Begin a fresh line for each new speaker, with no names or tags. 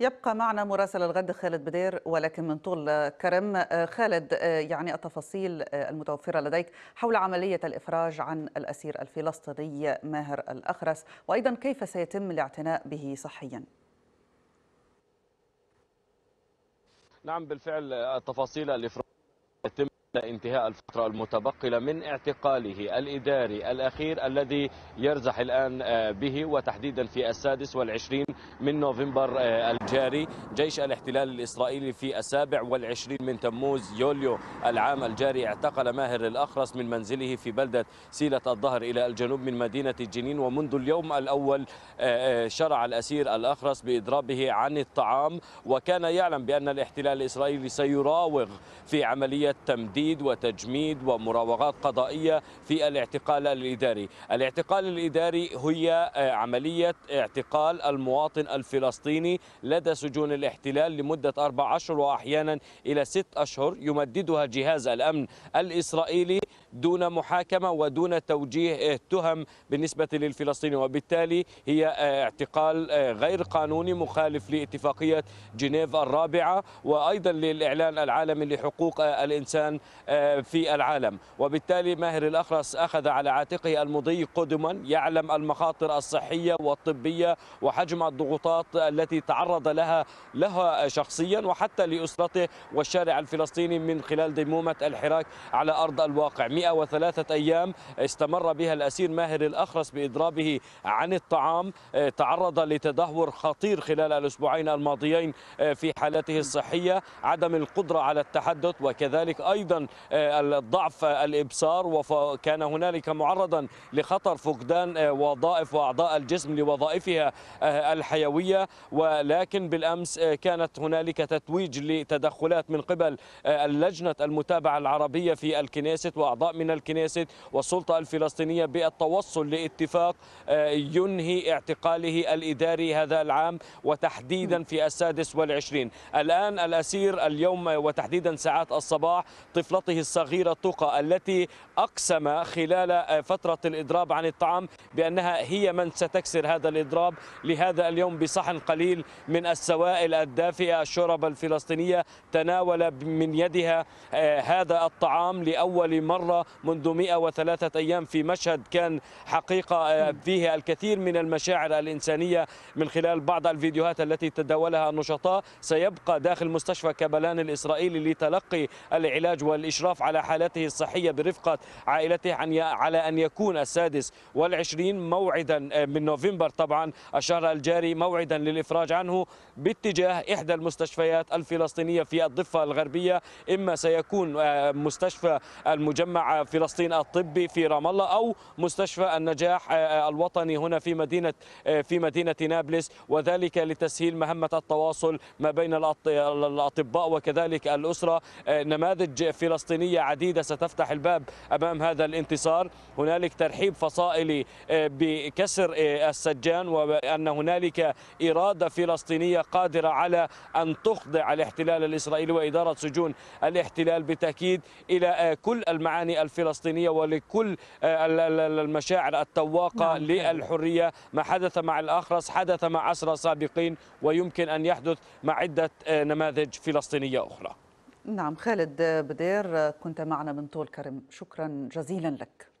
يبقى معنا مراسل الغد خالد بدير ولكن من طول كرم آه، خالد آه، يعني التفاصيل آه، المتوفرة لديك حول عملية الإفراج عن الأسير الفلسطيني ماهر الأخرس وأيضا كيف سيتم الاعتناء به صحياً
نعم بالفعل التفاصيل الإفراج انتهاء الفترة المتبقلة من اعتقاله الإداري الأخير الذي يرزح الآن آه، به وتحديدا في السادس والعشرين من نوفمبر آه، الجاري جيش الاحتلال الإسرائيلي في السابع والعشرين من تموز يوليو العام الجاري اعتقل ماهر الأخرس من منزله في بلدة سيلة الظهر إلى الجنوب من مدينة جنين ومنذ اليوم الأول آه، شرع الأسير الأخرس بإضرابه عن الطعام وكان يعلم بأن الاحتلال الإسرائيلي سيراوغ في عملية تمديد تهديد وتجميد ومراوغات قضائية في الاعتقال الإداري الاعتقال الإداري هي آه، عملية اعتقال المواطن الفلسطيني لدى سجون الاحتلال لمدة أربع أشهر وأحيانا إلى ست أشهر يمددها جهاز الأمن الإسرائيلي دون محاكمة ودون توجيه آه، تهم بالنسبة للفلسطيني وبالتالي هي آه، اعتقال غير قانوني مخالف لاتفاقية جنيف الرابعة وأيضا للإعلان العالمي لحقوق الإنسان آه، في العالم وبالتالي ماهر الأخرس أخذ على عاتقه المضي قدما يعلم المخاطر الصحية والطبية وحجم الضغوطات التي تعرض لها لها شخصيا وحتى لأسرته والشارع الفلسطيني من خلال ديمومة الحراك على أرض الواقع 103 أيام استمر بها الأسير ماهر الأخرس بإضرابه عن الطعام آه، تعرض لتدهور خطير خلال الأسبوعين الماضيين آه، في حالته الصحية عدم القدرة على التحدث وكذلك أيضا آه، الضعف آه، الابصار وكان هنالك معرضا لخطر فقدان آه، وظائف واعضاء الجسم لوظائفها الحيويه ولكن بالامس كانت هنالك تتويج لتدخلات من قبل اللجنه المتابعه العربيه في الكنيست واعضاء من الكنيست والسلطه الفلسطينيه بالتوصل لاتفاق ينهي اعتقاله الاداري هذا العام وتحديدا في السادس والعشرين الان الاسير اليوم وتحديدا ساعات الصباح طفل طفلته الصغيرة طوقة التي أقسم خلال فترة الإضراب عن الطعام بأنها هي من ستكسر هذا الإضراب لهذا اليوم بصحن قليل من السوائل الدافئة الشرب الفلسطينية تناول من يدها آه، هذا الطعام لأول مرة منذ 103 أيام في مشهد كان حقيقة آه، فيه الكثير من المشاعر الإنسانية من خلال بعض الفيديوهات التي تداولها النشطاء سيبقى داخل مستشفى كبلان الإسرائيلي لتلقي العلاج وال الإشراف على حالته الصحية برفقة عائلته عن على أن يكون السادس والعشرين موعدا آه، من نوفمبر طبعا الشهر الجاري موعدا للإفراج عنه باتجاه إحدى المستشفيات الفلسطينية في الضفة الغربية إما سيكون آه، مستشفى المجمع فلسطين الطبي في رام الله أو مستشفى النجاح آه، الوطني هنا في مدينة في مدينة نابلس وذلك لتسهيل مهمة التواصل ما بين الأطباء وكذلك الأسرة نماذج في فلسطينية عديدة ستفتح الباب أمام هذا الانتصار هنالك ترحيب فصائلي آه، بكسر آه، السجان وأن هنالك إرادة فلسطينية قادرة على أن تخضع الاحتلال الإسرائيلي وإدارة سجون الاحتلال بالتأكيد إلى آه، كل المعاني الفلسطينية ولكل المشاعر التواقة نعم. للحرية ما حدث مع الأخرس حدث مع أسرى سابقين ويمكن أن يحدث مع عدة نماذج فلسطينية أخرى
نعم خالد بدير كنت معنا من طول كرم شكرا جزيلا لك